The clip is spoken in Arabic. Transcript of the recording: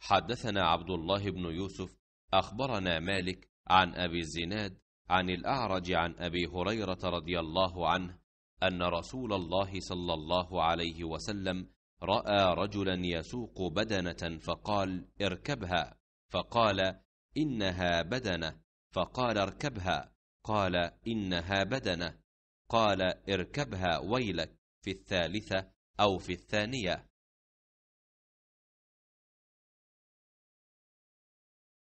حدثنا عبد الله بن يوسف أخبرنا مالك عن أبي الزناد عن الأعرج عن أبي هريرة رضي الله عنه أن رسول الله صلى الله عليه وسلم رأى رجلا يسوق بدنة فقال اركبها فقال إنها بدنة فقال اركبها قال إنها بدنة قال اركبها ويلك في الثالثة أو في الثانية